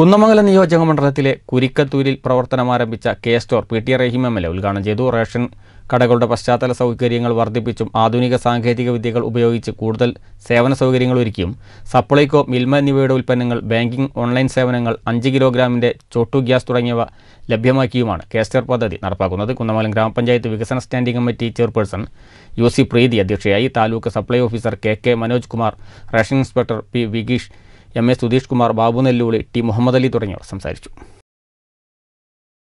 കുന്നമംഗലം നിയോജക മണ്ഡലത്തിലെ കുരിക്കത്തൂരിൽ പ്രവർത്തനം ആരംഭിച്ച K store P T Rahim M L A ഉദ്ഘാടനം ചെയ്തു റേഷൻ കടകളുടെ പശ്ചാത്തല സൗകര്യങ്ങൾ വർദ്ധിപ്പിച്ചും ആധുനിക സാങ്കേതിക വിദ്യകൾ ഉപയോഗിച്ച് കൂടുതൽ സേവന സൗകര്യങ്ങൾ ഒരുക്കിയും സപ്ലൈകോ മിൽമ എന്നിവയുടെ ഉൽപ്പന്നങ്ങൾ ബാങ്കിംഗ് ഓൺലൈൻ സേവനങ്ങൾ അഞ്ച് കിലോഗ്രാമിൻ്റെ ചോട്ടു ഗ്യാസ് തുടങ്ങിയവ ലഭ്യമാക്കിയുമാണ് കെ സ്റ്റോർ പദ്ധതി നടപ്പാക്കുന്നത് കുന്നമംഗലം ഗ്രാമപഞ്ചായത്ത് വികസന standing committee chairperson U C Preethi അധ്യക്ഷയായി taluk supply officer K K Manoj Kumar ration inspector P Vigeesh M A Sudheesh Kumar Babu Nellooli T Muhammad Ali തുടങ്ങിയവർ സംസാരിച്ചു